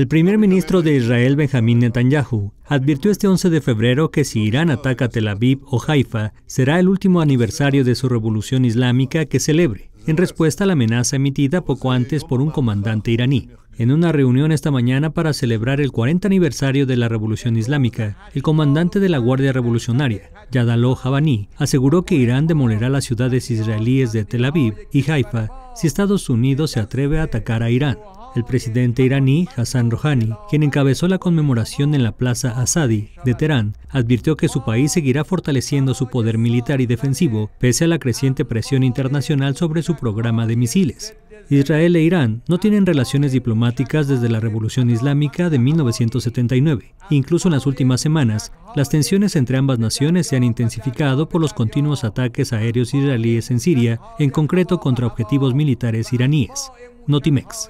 El primer ministro de Israel, Benjamín Netanyahu, advirtió este 11 de febrero que si Irán ataca Tel Aviv o Haifa, será el último aniversario de su revolución islámica que celebre, en respuesta a la amenaza emitida poco antes por un comandante iraní. En una reunión esta mañana para celebrar el 40 aniversario de la Revolución Islámica, el comandante de la Guardia Revolucionaria, Yadalo Javani, aseguró que Irán demolerá las ciudades israelíes de Tel Aviv y Haifa si Estados Unidos se atreve a atacar a Irán. El presidente iraní Hassan Rouhani, quien encabezó la conmemoración en la Plaza Asadi de Teherán, advirtió que su país seguirá fortaleciendo su poder militar y defensivo pese a la creciente presión internacional sobre su programa de misiles. Israel e Irán no tienen relaciones diplomáticas desde la Revolución Islámica de 1979. Incluso en las últimas semanas, las tensiones entre ambas naciones se han intensificado por los continuos ataques aéreos israelíes en Siria, en concreto contra objetivos militares iraníes. Notimex.